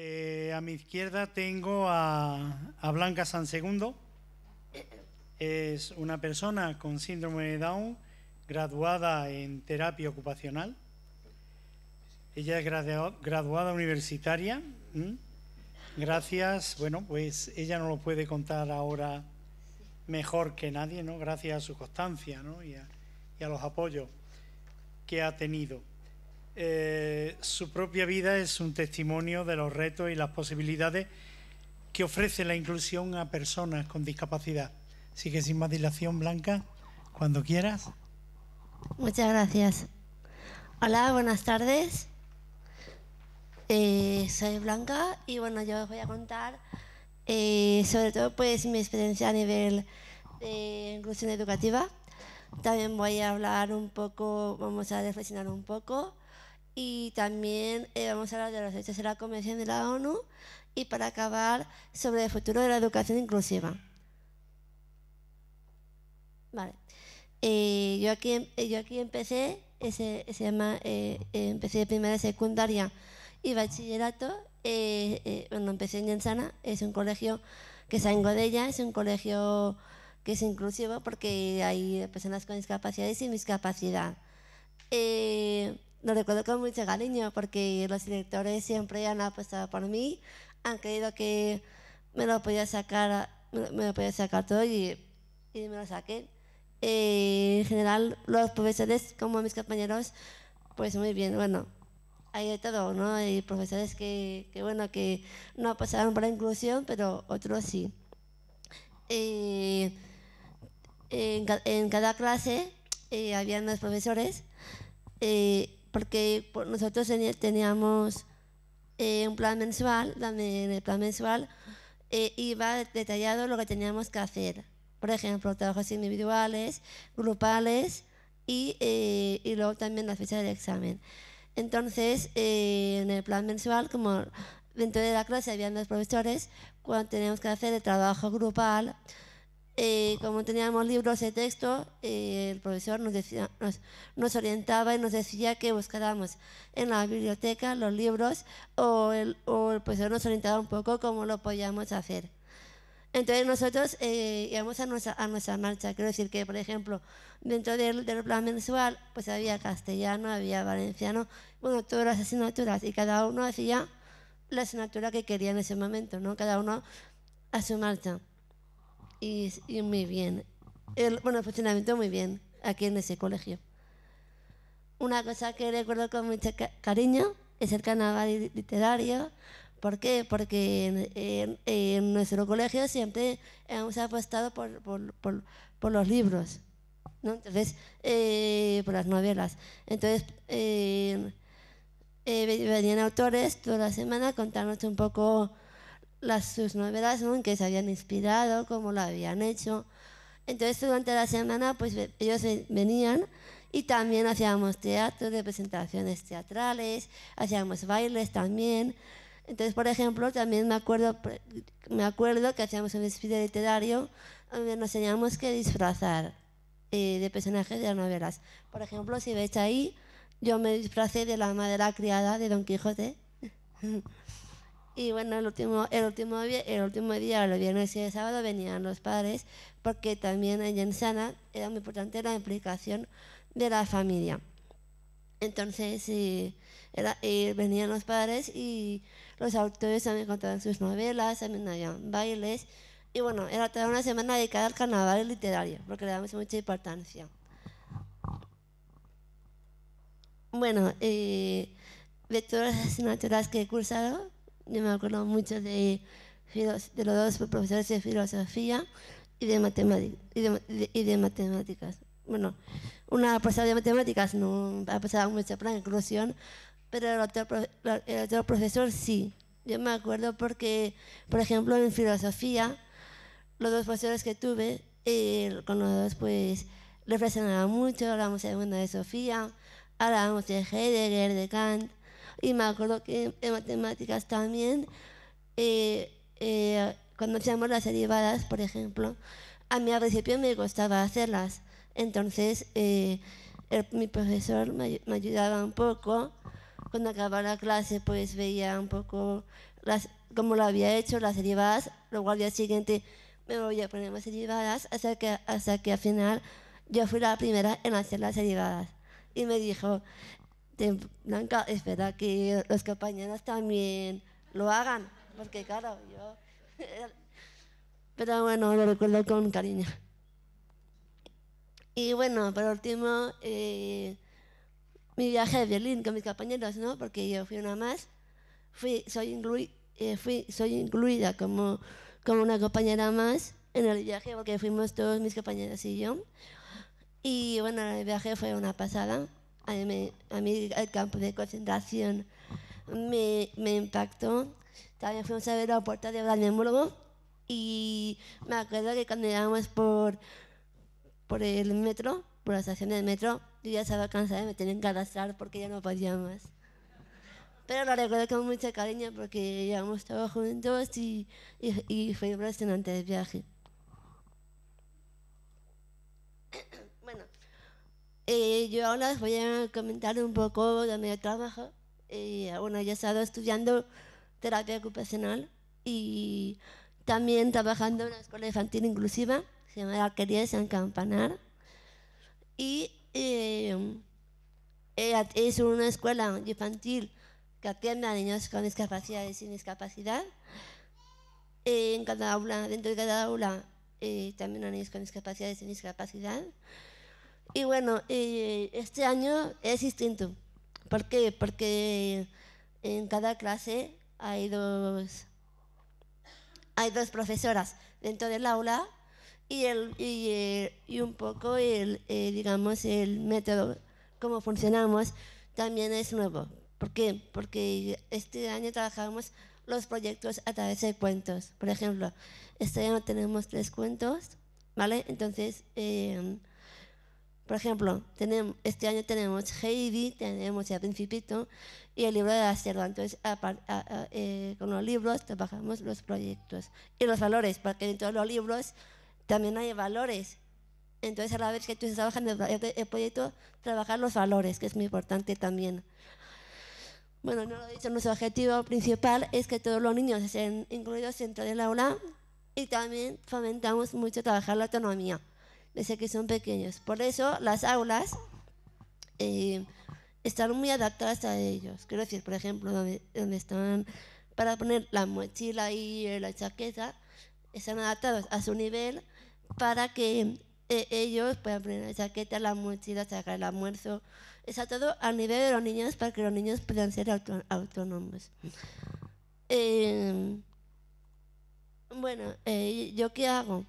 Eh, a mi izquierda tengo a, Blanca San Es una persona con síndrome de Down, graduada en terapia ocupacional. Ella es graduada universitaria. Gracias, bueno, pues ella no lo puede contar ahora mejor que nadie, ¿no? Gracias a su constancia y a los apoyos que ha tenido. Eh, su propia vida es un testimonio de los retos y las posibilidades que ofrece la inclusión a personas con discapacidad. Así que sin más dilación, Blanca, cuando quieras. Muchas gracias. Hola, buenas tardes. Eh, soy Blanca y bueno, yo os voy a contar eh, sobre todo pues mi experiencia a nivel de inclusión educativa. También voy a hablar un poco, vamos a reflexionar un poco y también eh, vamos a hablar de los hechos de la Convención de la ONU y para acabar sobre el futuro de la educación inclusiva. Vale. Eh, yo, aquí, em, eh, yo aquí empecé, ese, se llama, empecé de primaria, secundaria y bachillerato. bueno, empecé en Yensana, es un colegio que está en ella, es un colegio que es inclusivo porque hay personas con discapacidades y discapacidad. Eh, lo recuerdo con mucho cariño porque los directores siempre han apostado por mí, han creído que me lo podía sacar, me lo podía sacar todo y, y me lo saqué. Eh, en general, los profesores, como mis compañeros, pues muy bien, bueno, hay de todo, ¿no? Hay profesores que, bueno, que no pasaron por la inclusión, pero otros sí. Eh, en, cada clase había eh, habían profesores porque nosotros teníamos eh, un plan mensual, también en el plan mensual eh, iba detallado lo que teníamos que hacer. Por ejemplo, trabajos individuales, grupales y, eh, y luego también la fecha del examen. Entonces, eh, en el plan mensual, como dentro de la clase habían dos profesores, cuando teníamos que hacer el trabajo grupal, eh, como teníamos libros de texto, eh, el profesor nos, nos, orientaba y nos decía que buscáramos en la biblioteca los libros o el, profesor nos orientaba un poco cómo lo podíamos hacer. Entonces nosotros eh, íbamos a nuestra, marcha. Quiero decir que, por ejemplo, dentro del, plan mensual, pues había castellano, había valenciano, bueno, todas las asignaturas y cada uno hacía la asignatura que quería en ese momento, ¿no? Cada uno a su marcha y, muy bien. El, bueno, el funcionamiento muy bien aquí en ese colegio. Una cosa que recuerdo con mucho cariño es el canal literario. ¿Por qué? Porque en, nuestro colegio siempre hemos apostado por, los libros, ¿no? Entonces, eh, por las novelas. Entonces, eh, eh, venían autores toda la semana a contarnos un poco las, sus novelas en que se habían inspirado, cómo lo habían hecho. Entonces durante la semana pues ellos venían y también hacíamos teatro, presentaciones teatrales, hacíamos bailes también. Entonces, por ejemplo, también me acuerdo, me acuerdo que hacíamos un desfile literario donde nos teníamos que disfrazar eh, de personajes de las novelas. Por ejemplo, si veis ahí, yo me disfracé de la madera criada de Don Quijote. y bueno, el último, el último, el último día, el viernes y el sábado, venían los padres, porque también en Sana era muy importante la implicación de la familia. Entonces, eh, eh, venían los padres y los autores también contaban sus novelas, también había bailes. Y bueno, era toda una semana dedicada al carnaval literario, porque le damos mucha importancia. Bueno, eh, de todas las asignaturas que he cursado, yo me acuerdo mucho de, los dos profesores de filosofía y de, matemáticas, y de, matemáticas. Bueno, una profesora de matemáticas no ha pasado mucho por la inclusión, pero el otro, profesor sí. Yo me acuerdo porque, por ejemplo, en filosofía, los dos profesores que tuve, eh, con los dos pues reflexionaba mucho, hablábamos de de Sofía, hablábamos de Heidegger, de Kant, y me acuerdo que en matemáticas también, eh, eh, cuando hacíamos las derivadas, por ejemplo, a mí al principio me gustaba hacerlas. Entonces, eh, mi profesor me, ayudaba un poco. Cuando acababa la clase, pues veía un poco las, cómo lo había hecho, las derivadas. Luego al día siguiente me voy a poner más derivadas hasta que, hasta que al final yo fui la primera en hacer las derivadas. Y me dijo, Espera, que que los compañeros también lo hagan, porque claro, yo... Pero bueno, lo recuerdo con cariño. Y bueno, por último, eh, mi viaje a Berlín con mis compañeros, ¿no? Porque yo fui una más. Fui, soy, eh, fui, soy incluida como, como una compañera más en el viaje, porque fuimos todos mis compañeros y yo. Y bueno, el viaje fue una pasada a mí, el campo de concentración me, impactó. También fuimos a ver la puerta de Brandenburgo y me acuerdo que cuando íbamos por, por el metro, por la estación del metro, yo ya estaba cansada y me tenían que arrastrar porque ya no podía más. Pero lo recuerdo con mucha cariño porque hemos estado juntos y, y, y fue impresionante el viaje. Eh, yo ahora les voy a comentar un poco de mi trabajo. Eh, bueno, yo he estado estudiando terapia ocupacional y también trabajando en una escuela infantil inclusiva, se llama Alquería de San Campanar. Y em, eh, es una escuela infantil que atiende a niños con discapacidad y sin discapacidad. en cada aula, dentro de cada aula, también a niños con discapacidad y sin discapacidad. Y bueno, eh, este año es distinto. ¿Por qué? Porque en cada clase hay dos, hay dos profesoras dentro del aula y, el, y, eh, un poco el, eh, digamos, el método, cómo funcionamos, también es nuevo. ¿Por qué? Porque este año trabajamos los proyectos a través de cuentos. Por ejemplo, este año tenemos tres cuentos, ¿vale? Entonces, por ejemplo, tenemos, este año tenemos Heidi, tenemos El Principito y el libro de la Entonces, eh, con los libros trabajamos los proyectos y los valores, porque dentro de los libros también hay valores. Entonces, a la vez que tú estás trabajando el, proyecto, trabajar los valores, que es muy importante también. Bueno, no lo he dicho, nuestro objetivo principal es que todos los niños estén incluidos dentro del aula y también fomentamos mucho trabajar la autonomía desde que son pequeños. Por eso las aulas eh, están muy adaptadas a ellos. Quiero decir, por ejemplo, donde, están para poner la mochila y la chaqueta, están adaptados a su nivel para que eh, ellos puedan poner la chaqueta, la mochila, sacar el almuerzo. Está todo a nivel de los niños para que los niños puedan ser autónomos. Eh, bueno, ¿yo qué hago?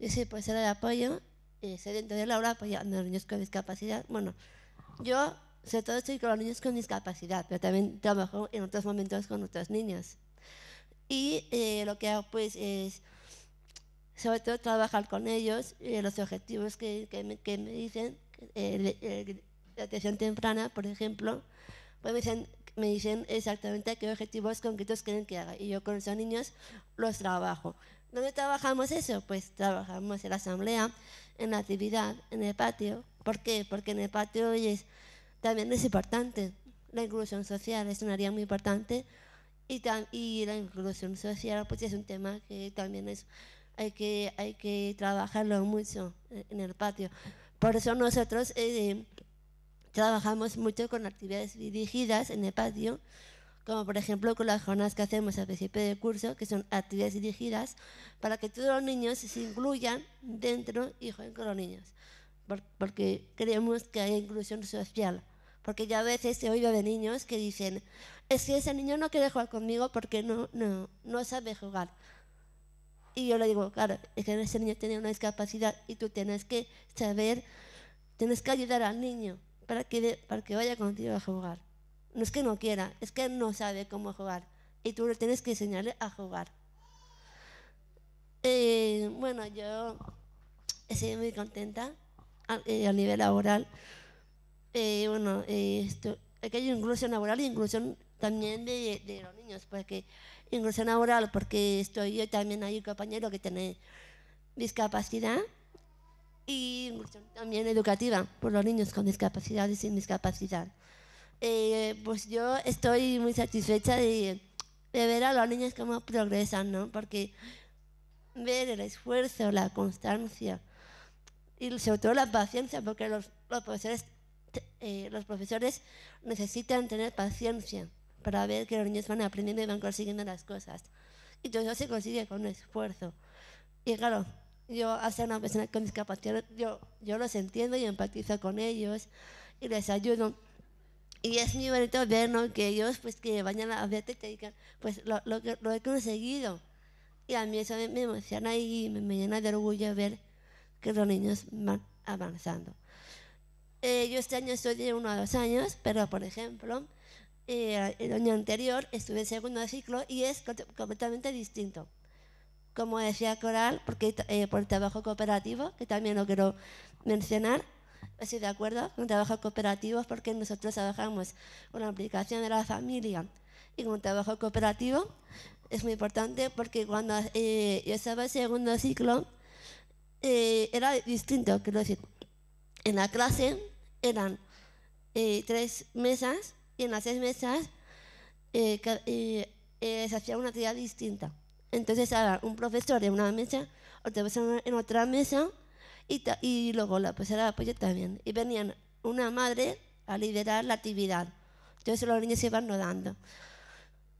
Yo soy profesora de apoyo eh, este, del laboral apoyando pues, a los niños con discapacidad. Bueno, yo sobre todo estoy con los niños con discapacidad, pero también trabajo en otros momentos con otros niños. Y eh, lo que hago pues es sobre todo trabajar con ellos, eh, los objetivos que, que, me, dicen, eh, la atención temprana, por ejemplo, pues me dicen, me dicen exactamente qué objetivos concretos quieren que haga. Y yo con esos niños los trabajo. ¿Dónde trabajamos eso? Pues trabajamos en la asamblea, en la actividad, en el patio. ¿Por qué? Porque en el patio es, también es importante. La inclusión social es un área muy importante y, la inclusión social pues es un tema que también es, hay, que, hay que trabajarlo mucho eh, en el patio. Por eso nosotros eh, trabajamos mucho con actividades dirigidas en el patio como por ejemplo con las jornadas que hacemos al principio del curso, que son actividades dirigidas para que todos los niños se incluyan dentro y jueguen con los niños, porque creemos que hay inclusión social. Porque ya a veces se oye de niños que dicen, es que ese niño no quiere jugar conmigo porque no, no, sabe jugar. Y yo le digo, claro, es que ese niño tiene una discapacidad y tú tienes que saber, tienes que ayudar al niño para que, para que vaya contigo a jugar. No es que no quiera, es que no sabe cómo jugar. Y tú le tienes que enseñarle a jugar. Eh, bueno, yo estoy muy contenta a, eh, nivel laboral. Eh, bueno, esto, aquí hay inclusión laboral e inclusión también de, los niños, porque inclusión laboral, porque estoy yo también hay un compañero que tiene discapacidad y inclusión también educativa por los niños con discapacidad y sin discapacidad. Eh, pues yo estoy muy satisfecha de, ver a los niños cómo progresan, Porque ver el esfuerzo, la constancia y sobre todo la paciencia, porque los, profesores, eh, los profesores necesitan tener paciencia para ver que los niños van aprendiendo y van consiguiendo las cosas. Y todo eso se consigue con esfuerzo. Y claro, yo a ser una persona con discapacidad, yo, yo los entiendo y empatizo con ellos y les ayudo y es muy bonito ver que ellos pues que vayan a verte y te digan pues lo, que, lo he conseguido. Y a mí eso me, emociona y me, llena de orgullo ver que los niños van avanzando. Eh, yo este año estoy de uno a dos años, pero por ejemplo, eh, el año anterior estuve en segundo ciclo y es completamente distinto. Como decía Coral, porque eh, por el trabajo cooperativo, que también lo quiero mencionar, estoy de acuerdo con trabajo cooperativo porque nosotros trabajamos con la aplicación de la familia y con trabajo cooperativo es muy importante porque cuando eh, yo estaba en segundo ciclo eh, era distinto, quiero decir, en la clase eran eh, tres mesas y en las seis mesas se hacía una actividad distinta. Entonces a un profesor en una mesa, otro profesor en otra mesa y, luego la pues de apoyo también. Y venían una madre a liderar la actividad. Entonces los niños se iban rodando.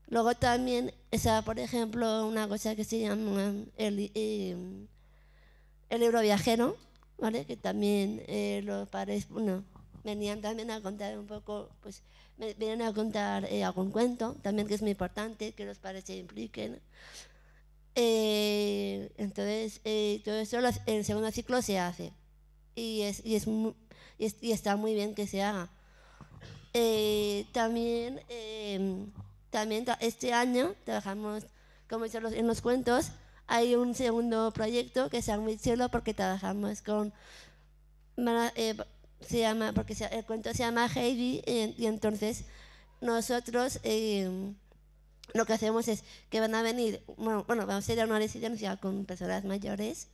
Luego también por ejemplo, una cosa que se llama el, eh, libro viajero, ¿vale? que también eh, los padres bueno, venían también a contar un poco, pues venían a contar eh, algún cuento, también que es muy importante que los padres se impliquen. Eh, entonces, eh, todo eso en el segundo ciclo se hace y, es, y, está muy bien que se haga. Eh, también también este año trabajamos, como he en los cuentos, hay un segundo proyecto que se muy cielo porque trabajamos con... se llama, porque el cuento se llama Heidi y, entonces nosotros lo que hacemos es que van a venir, bueno, vamos a ir a una residencia con personas mayores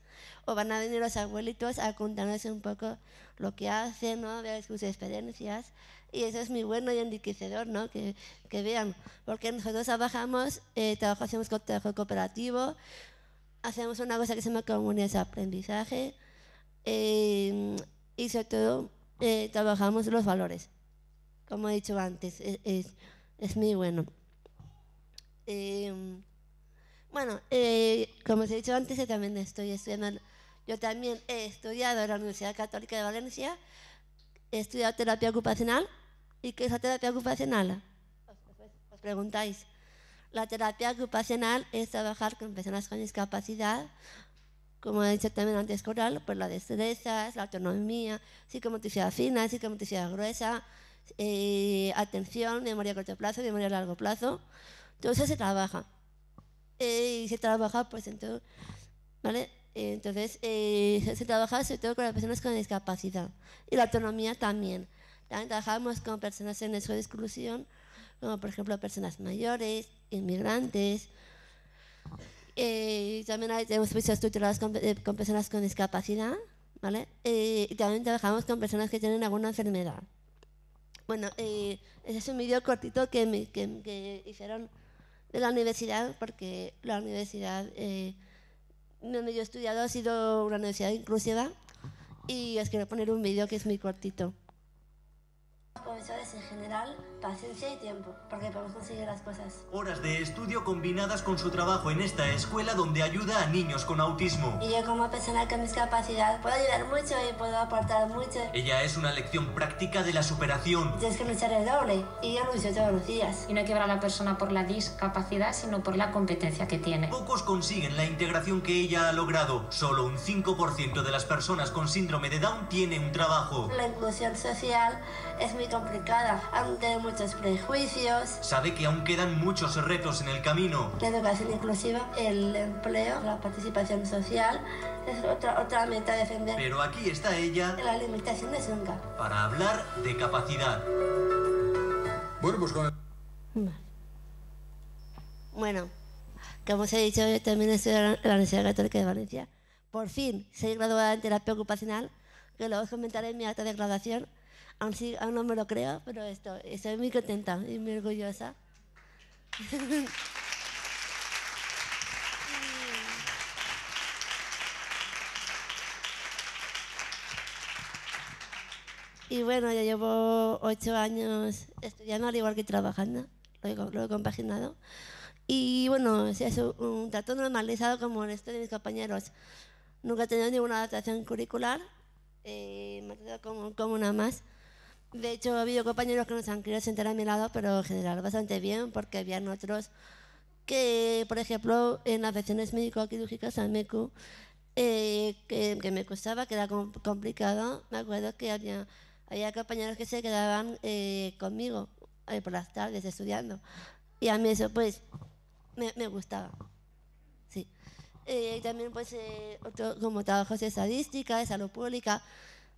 o van a venir los abuelitos a contarnos un poco lo que hacen, ¿no? ver sus experiencias. Y eso es muy bueno y enriquecedor, ¿no? que, que vean, porque nosotros trabajamos, eh, trabajamos con trabajo cooperativo, hacemos una cosa que se llama comunidades de aprendizaje eh, y sobre todo eh, trabajamos los valores, como he dicho antes, es, es, es muy bueno. Em, eh, bueno, como os he dicho antes, yo también estoy estudiando, yo también he estudiado en la Universidad Católica de Valencia, he estudiado terapia ocupacional. ¿Y qué es la terapia ocupacional? Os, preguntáis. La terapia ocupacional es trabajar con personas con discapacidad, como he dicho también antes Coral, por las destrezas, la autonomía, psicomotricidad fina, psicomotricidad gruesa, eh, atención, memoria a corto plazo, memoria a largo plazo. Entonces se trabaja. Eh, y se trabaja, pues, entonces, ¿vale? Entonces, eh, se, trabaja sobre todo con las personas con discapacidad y la autonomía también. También trabajamos con personas en riesgo de exclusión, como por ejemplo personas mayores, inmigrantes. Eh, también tenemos servicios tutelados con, personas con discapacidad, ¿vale? y también trabajamos con personas que tienen alguna enfermedad. Bueno, ese es un vídeo cortito que, me, que hicieron de la universidad, porque la universidad eh, donde yo he estudiado ha sido una universidad inclusiva y os quiero poner un vídeo que es muy cortito. Profesores en general, paciencia y tiempo, porque podemos conseguir las cosas. Horas de estudio combinadas con su trabajo en esta escuela donde ayuda a niños con autismo. Y yo como persona con discapacidad puedo ayudar mucho y puedo aportar mucho. Ella es una lección práctica de la superación. es que luchar el doble y yo lucho todos los días. Y no quebra a la persona por la discapacidad, sino por la competencia que tiene. Pocos consiguen la integración que ella ha logrado. Solo un 5% de las personas con síndrome de Down tiene un trabajo. La inclusión social es complicada, ante muchos prejuicios. Sabe que aún quedan muchos retos en el camino. La educación inclusiva, el empleo, la participación social, es otra, otra meta a defender. Pero aquí está ella. La limitación de nunca. Para hablar de capacidad. Bueno, pues Bueno, como os he dicho, yo también estoy en la Universidad Católica de Valencia. Por fin, soy graduada en terapia ocupacional, que luego comentaré en mi acta de graduación aún no me lo creo, pero esto, estoy muy contenta y muy orgullosa. Y bueno, ya llevo ocho años estudiando, al igual que trabajando, lo he, compaginado. Y bueno, es un trato normalizado como el resto de mis compañeros. Nunca he tenido ninguna adaptación curricular, eh, me he como, como una más. De hecho, ha habido compañeros que nos han querido sentar a mi lado, pero en general bastante bien, porque habían otros que, por ejemplo, en las médico-quirúrgicas al MECU, eh, que, me costaba, que era complicado, me acuerdo que había, había compañeros que se quedaban eh, conmigo eh, por las tardes estudiando. Y a mí eso, pues, me, me gustaba. Sí. también, pues, como trabajos de estadística, de salud pública,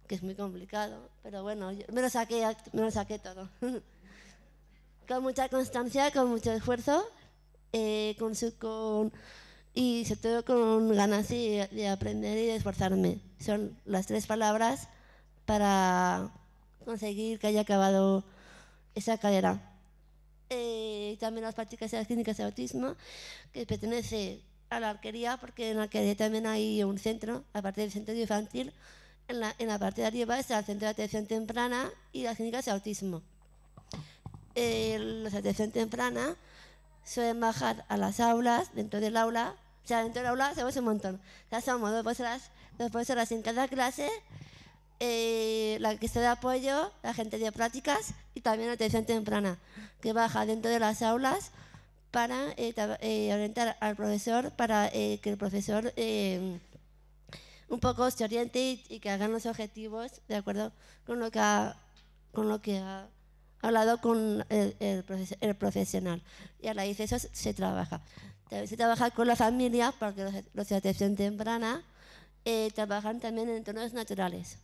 que es muy complicado, pero bueno, me lo saqué, me lo saqué todo. con mucha constancia, con mucho esfuerzo, eh, con y sobre todo con ganas de, aprender y de esforzarme. Son las tres palabras para conseguir que haya acabado esa carrera. Eh, también las prácticas y las clínicas de autismo, que pertenece a la arquería, porque en la arquería también hay un centro, aparte del centro infantil, en la, en la parte de arriba está el centro de atención temprana y las clínicas de autismo. Eh, los de atención temprana suelen bajar a las aulas, dentro del aula, o sea, dentro del aula hacemos un montón. ya somos dos profesoras, en cada clase, eh, la que está de apoyo, la gente de prácticas y también la atención temprana, que baja dentro de las aulas para eh, eh, orientar al profesor, para que el profesor un poco se oriente y, que hagan los objetivos de acuerdo con lo que ha, con lo que ha hablado con el, profesional. Y a la de eso se trabaja. También se trabaja con la familia, porque los, los de atención temprana eh, trabajan también en entornos naturales.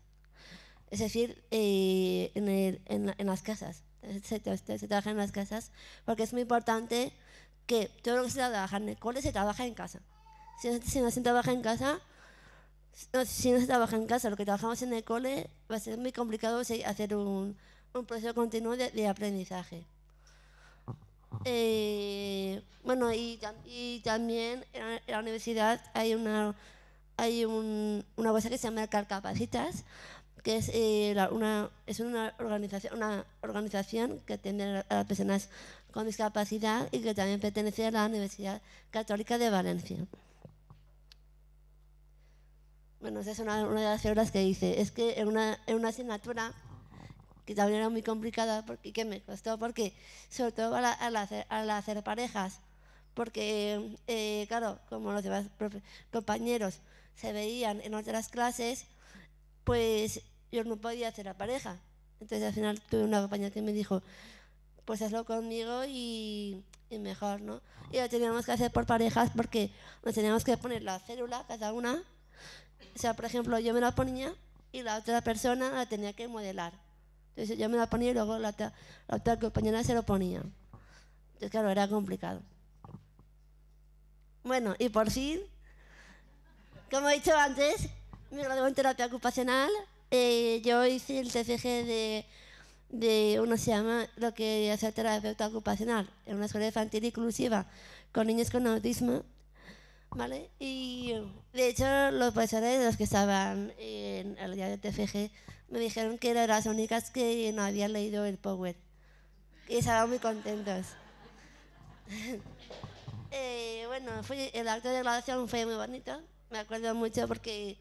Es decir, eh, en, las casas. Se, trabaja en las casas porque es muy importante que todo lo que se trabaja en el cole se trabaja en casa. si no se trabaja en casa, si no se trabaja en casa, lo que trabajamos en el cole, va a ser muy complicado hacer un, proceso continuo de, aprendizaje. Eh, bueno, y, también en la, universidad hay una, hay una cosa que se llama Carcapacitas, que es, eh, una, organización, una organización que atiende a las personas con discapacidad y que también pertenece a la Universidad Católica de Valencia. Bueno, esa es una, de las obras que hice. Es que en una, una asignatura que también era muy complicada porque, que me costó, porque, sobre todo al, hacer, parejas, porque, eh, claro, como los demás compañeros se veían en otras clases, pues yo no podía hacer la pareja. Entonces al final tuve una compañera que me dijo, pues hazlo conmigo y, y mejor, ¿no? Y lo teníamos que hacer por parejas porque nos teníamos que poner la célula cada una o sea, por ejemplo, yo me la ponía y la otra persona la tenía que modelar. Entonces yo me la ponía y luego la otra, la otra compañera se lo ponía. Entonces, claro, era complicado. Bueno, y por fin, como he dicho antes, me gradué en terapia ocupacional. Eh, yo hice el tcg de, de, uno se llama lo que hace terapeuta ocupacional, en una escuela infantil inclusiva con niños con autismo ¿vale? Y de hecho los profesores, los que estaban en el día de TFG, me dijeron que eran las únicas que no habían leído el Power. Y estaban muy contentos. Eh, bueno, el acto de graduación fue muy bonito. Me acuerdo mucho porque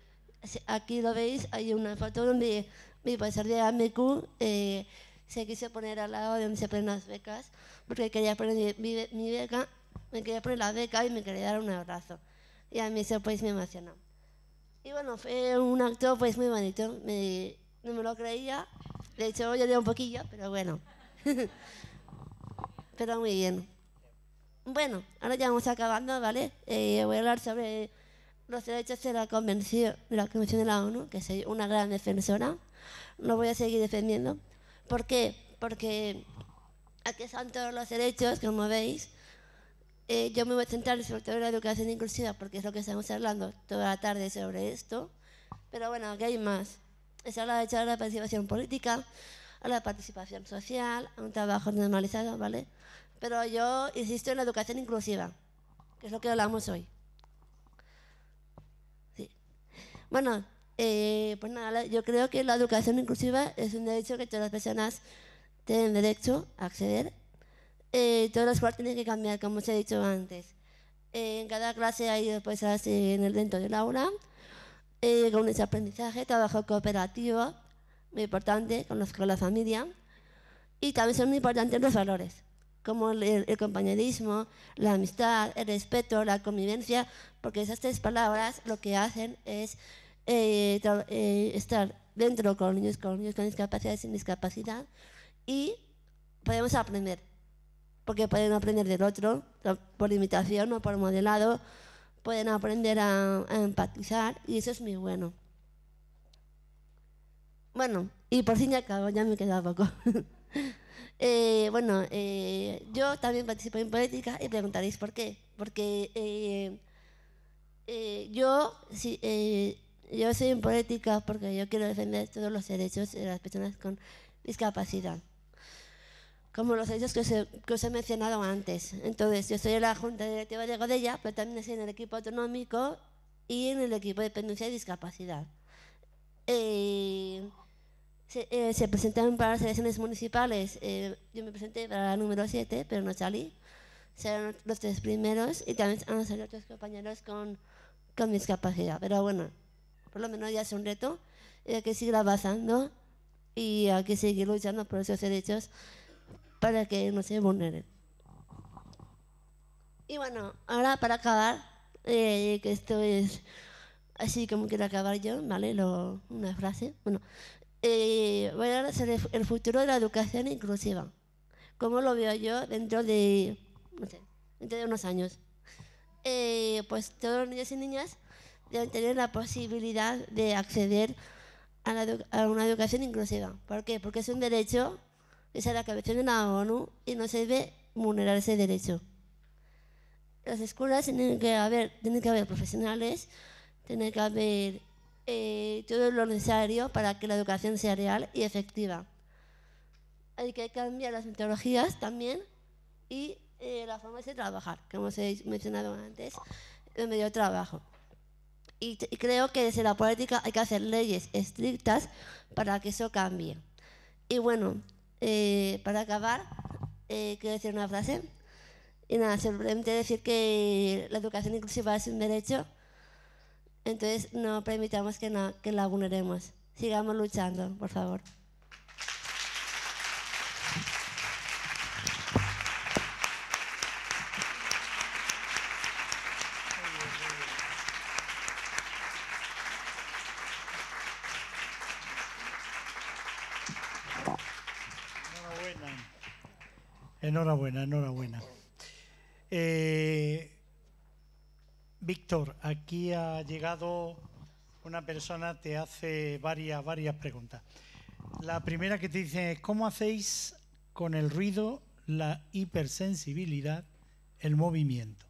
aquí lo veis, hay una foto donde mi profesor de AMQ eh, se quiso poner al lado de donde se ponen las becas, porque quería poner mi beca me quería poner la beca y me quería dar un abrazo. Y a mí eso pues me emocionó. Y bueno, fue un acto pues muy bonito, no me lo creía, de hecho yo lloré un poquillo, pero bueno. pero muy bien. Bueno, ahora ya vamos acabando, ¿vale? Eh, voy a hablar sobre los derechos de la Convención de la, Convención de la ONU, que soy una gran defensora. Lo voy a seguir defendiendo. ¿Por qué? Porque aquí están todos los derechos, como veis, eh, yo me voy a centrar sobre todo en la educación inclusiva porque es lo que estamos hablando toda la tarde sobre esto. Pero bueno, aquí hay más. Se habla de la participación política, a la participación social, a un trabajo normalizado, ¿vale? Pero yo insisto en la educación inclusiva, que es lo que hablamos hoy. Bueno, eh, pues nada, yo creo que la educación inclusiva es un derecho que todas las personas tienen derecho a acceder eh, todos los cuartos tienen que cambiar, como os he dicho antes. Eh, en cada clase hay dos en el dentro del aula, eh, con ese aprendizaje, trabajo cooperativo, muy importante, con, la familia. Y también son muy importantes los valores, como el, compañerismo, la amistad, el respeto, la convivencia, porque esas tres palabras lo que hacen es eh, estar dentro con niños, con niños con discapacidad y sin discapacidad y podemos aprender porque pueden aprender del otro, por imitación o por modelado, pueden aprender a, empatizar y eso es muy bueno. Bueno, y por fin ya acabo, ya me queda poco. Eh, bueno, eh, yo también participo en política y preguntaréis por qué. Porque eh, yo, yo soy en política porque yo quiero defender todos los derechos de las personas con discapacidad como los hechos que os, he, que os, he, mencionado antes. Entonces, yo soy la Junta Directiva de Godella, pero también estoy en el equipo autonómico y en el equipo de dependencia y discapacidad. Eh, eh, se, presentaron para las elecciones municipales. Eh, yo me presenté para la número 7, pero no salí. Serán los tres primeros y también han salido otros compañeros con, con discapacidad. Pero bueno, por lo menos ya es un reto. Hay que seguir avanzando y hay que seguir luchando por esos derechos para que no se vulneren. Y bueno, ahora para acabar, eh, que esto es así como quiero acabar yo, ¿vale? una frase. Bueno, eh, voy a hacer el futuro de la educación inclusiva. ¿Cómo lo veo yo dentro de, no sé, dentro de unos años? Eh, pues todos los niños y niñas deben tener la posibilidad de acceder a una educación inclusiva. ¿Por qué? Porque es un derecho esa es la cabeza de la ONU y no se debe vulnerar ese derecho. Las escuelas tienen que haber, tienen que haber profesionales, tienen que haber eh, todo lo necesario para que la educación sea real y efectiva. Hay que cambiar las metodologías también y eh, la forma de trabajar, que hemos mencionado antes, el medio de trabajo. Y, y, creo que desde la política hay que hacer leyes estrictas para que eso cambie. Y bueno, eh, para acabar, eh, quiero decir una frase. Y nada, simplemente decir que la educación inclusiva es un derecho, entonces no permitamos que, que la vulneremos. Sigamos luchando, por favor. Enhorabuena, enhorabuena. Eh, Víctor, aquí ha llegado una persona, te hace varias, varias preguntas. La primera que te dice es, ¿cómo hacéis con el ruido, la hipersensibilidad, el movimiento?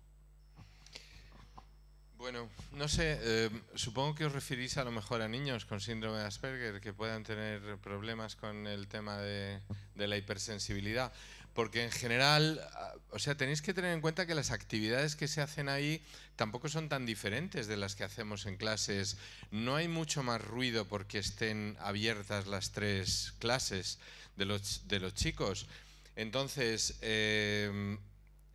Bueno, no sé, eh, supongo que os referís a lo mejor a niños con síndrome de Asperger que puedan tener problemas con el tema de, de la hipersensibilidad porque en general, ah, o sea, tenéis que tener en cuenta que las actividades que se hacen ahí tampoco son tan diferentes de las que hacemos en clases. No hay mucho más ruido porque estén abiertas las tres clases de los, de los chicos. Entonces, em,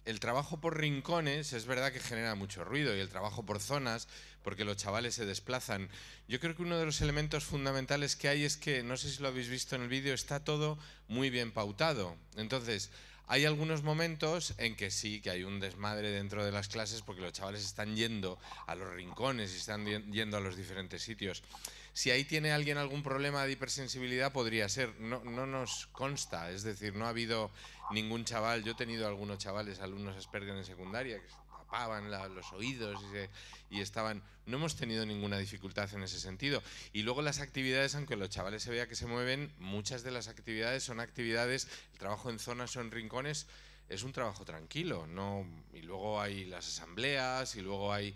el trabajo por rincones es verdad que genera mucho ruido y el trabajo por zonas porque los chavales se desplazan. Yo creo que uno de los elementos fundamentales que hay es que, no sé si lo habéis visto en el vídeo, está todo muy bien pautado. Entonces, hay algunos momentos en que sí, que hay un desmadre dentro de las clases porque los chavales están yendo a los rincones y están yendo a los diferentes sitios. Si ahí tiene alguien algún problema de hipersensibilidad, podría ser. No, nos consta, es decir, no ha habido ningún chaval. Yo he tenido algunos chavales, alumnos expertos en secundaria, los oídos y, estaban... No hemos tenido ninguna dificultad en ese sentido. Y luego las actividades, aunque los chavales se vea que se mueven, muchas de las actividades son actividades, el trabajo en zonas o en rincones, es un trabajo tranquilo, no y luego hay las asambleas y luego hay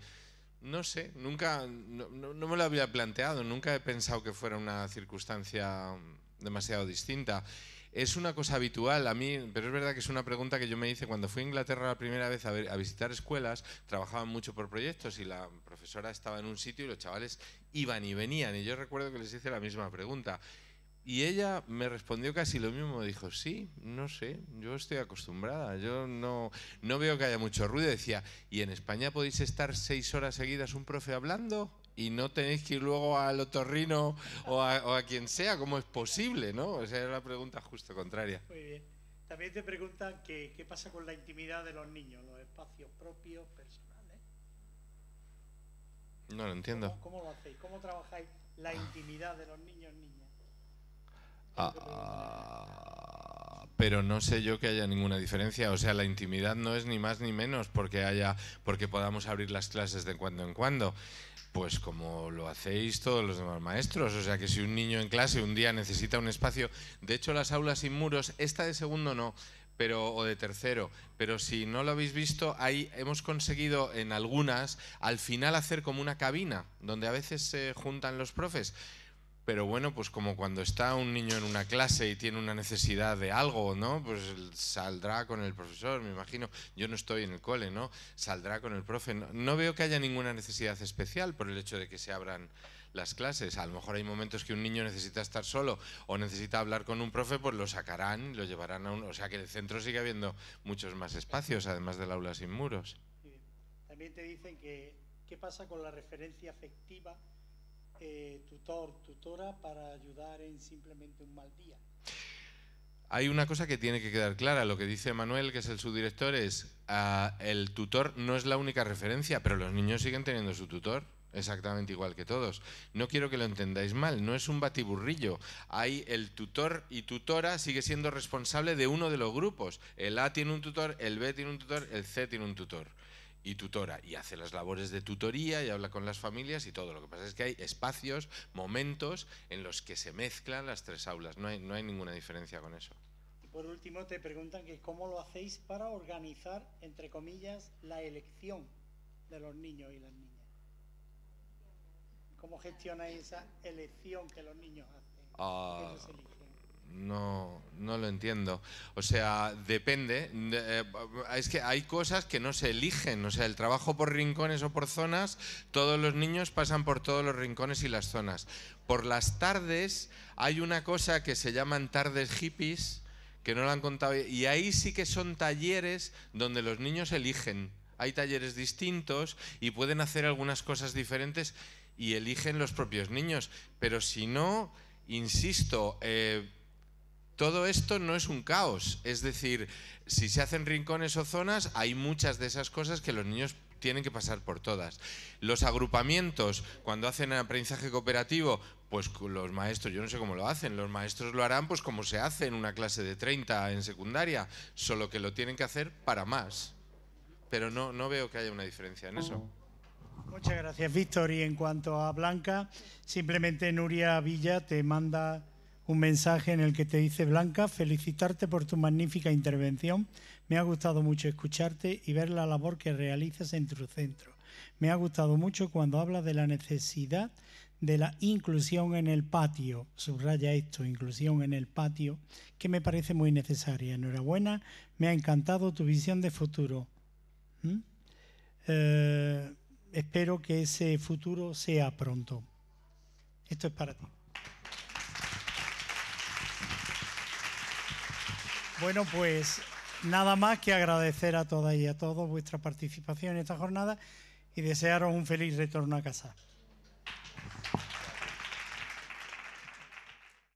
no sé, nunca no, no, me lo había planteado, nunca he pensado que fuera una circunstancia demasiado distinta es una cosa habitual a mí, pero es verdad que es una pregunta que yo me hice cuando fui a Inglaterra la primera vez a, visitar escuelas, trabajaban mucho por proyectos y la profesora estaba en un sitio y los chavales iban y venían. Y yo recuerdo que les hice la misma pregunta. Y ella me respondió casi lo mismo, dijo, sí, no sé, yo estoy acostumbrada, yo no, no veo que haya mucho ruido. Decía, ¿y en España podéis estar seis horas seguidas un profe hablando? y no tenéis que ir luego al otorrino o a, quien sea, ¿cómo es posible? ¿no? Esa es la pregunta justo contraria. Muy bien. También te preguntan qué, pasa con la intimidad de los niños, los espacios propios, personales. No lo entiendo. ¿Cómo, lo hacéis? ¿Cómo trabajáis la intimidad de los niños, niñas? Ah, pero no sé yo que haya ninguna diferencia. O sea, la intimidad no es ni más ni menos porque haya, porque podamos abrir las clases de cuando en cuando. Pues como lo hacéis todos los demás maestros. O sea que si un niño en clase un día necesita un espacio, de hecho las aulas sin muros, esta de segundo no, pero, o de tercero, pero si no lo habéis visto, ahí hemos conseguido en algunas al final hacer como una cabina, donde a veces se juntan los profes pero bueno, pues como cuando está un niño en una clase y tiene una necesidad de algo, ¿no? Pues saldrá con el profesor, me imagino. Yo no estoy en el cole, ¿no? Saldrá con el profe. No, veo que haya ninguna necesidad especial por el hecho de que se abran las clases. A lo mejor hay momentos que un niño necesita estar solo o necesita hablar con un profe, pues lo sacarán, lo llevarán a un... O sea que en el centro sigue habiendo muchos más espacios, además del aula sin muros. También te dicen que qué pasa con la referencia afectiva eh, tutor, tutora para ayudar en simplemente un mal día. Hay una cosa que tiene que quedar clara, lo que dice Manuel, que es el subdirector, es ah, el tutor no es la única referencia, pero los niños siguen teniendo su tutor exactamente igual que todos. No quiero que lo entendáis mal, no es un batiburrillo. Hay el tutor y tutora sigue siendo responsable de uno de los grupos. El A tiene un tutor, el B tiene un tutor, el C tiene un tutor y tutora y hace las labores de tutoría y habla con las familias y todo. Lo que pasa es que hay espacios, momentos en los que se mezclan las tres aulas. No hay, no hay ninguna diferencia con eso. por último te preguntan que cómo lo hacéis para organizar, entre comillas, la elección de los niños y las niñas. ¿Cómo gestionáis esa elección que los niños hacen? No, no lo entiendo. O sea, depende. Eh, es que hay cosas que no se eligen. O sea, el trabajo por rincones o por zonas, todos los niños pasan por todos los rincones y las zonas. Por las tardes hay una cosa que se llaman tardes hippies, que no lo han contado. Y ahí sí que son talleres donde los niños eligen. Hay talleres distintos y pueden hacer algunas cosas diferentes y eligen los propios niños. Pero si no, insisto, eh, todo esto no es un caos. Es decir, si se hacen rincones o zonas, hay muchas de esas cosas que los niños tienen que pasar por todas. Los agrupamientos, cuando hacen aprendizaje cooperativo, pues los maestros, yo no sé cómo lo hacen, los maestros lo harán pues como se hace en una clase de 30 en secundaria, solo que lo tienen que hacer para más. Pero no, no veo que haya una diferencia en eso. Muchas gracias, Víctor. Y en cuanto a Blanca, simplemente Nuria Villa te manda un mensaje en el que te dice, Blanca, felicitarte por tu magnífica intervención. Me ha gustado mucho escucharte y ver la labor que realizas en tu centro. Me ha gustado mucho cuando hablas de la necesidad de la inclusión en el patio, subraya esto, inclusión en el patio, que me parece muy necesaria. Enhorabuena, me ha encantado tu visión de futuro. ¿Mm? Eh, espero que ese futuro sea pronto. Esto es para ti. Bueno, pues nada más que agradecer a todas y a todos vuestra participación en esta jornada y desearos un feliz retorno a casa.